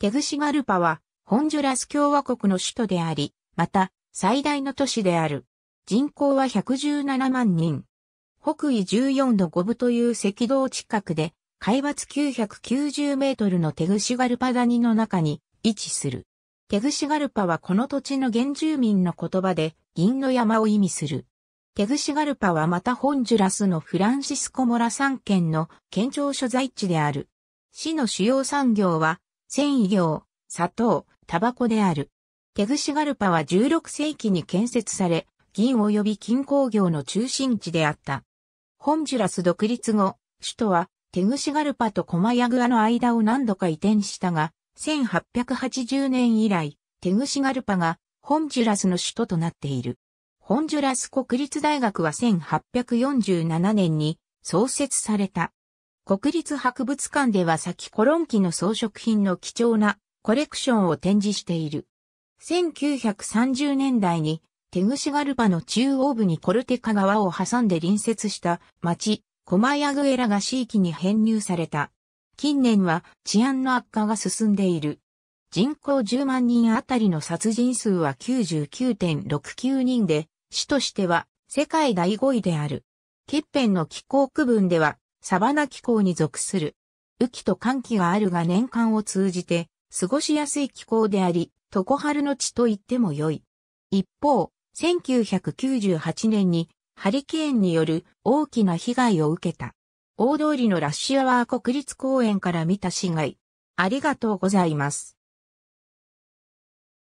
テグシガルパは、ホンジュラス共和国の首都であり、また、最大の都市である。人口は117万人。北緯14度5分という赤道近くで、海抜990メートルのテグシガルパ谷の中に位置する。テグシガルパはこの土地の原住民の言葉で銀の山を意味する。テグシガルパはまたホンジュラスのフランシスコモラ3県の県庁所在地である。市の主要産業は繊維業、砂糖、タバコである。テグシガルパは16世紀に建設され、銀及び金工業の中心地であった。ホンジュラス独立後、首都はテグシガルパとコマヤグアの間を何度か移転したが、1880年以来、テグシガルパがホンジュラスの首都となっている。ホンジュラス国立大学は1847年に創設された。国立博物館では先コロンキの装飾品の貴重なコレクションを展示している。1930年代にテグシガルパの中央部にコルテカ川を挟んで隣接した町、コマヤグエラが地域に編入された。近年は治安の悪化が進んでいる。人口10万人あたりの殺人数は99.69人で、市としては世界第5位である。欠片の気候区分ではサバナ気候に属する。雨季と寒季があるが年間を通じて過ごしやすい気候であり、常春の地と言っても良い。一方、1998年にハリケーンによる大きな被害を受けた。大通りのラッシュアワー国立公園から見た市街。ありがとうございます。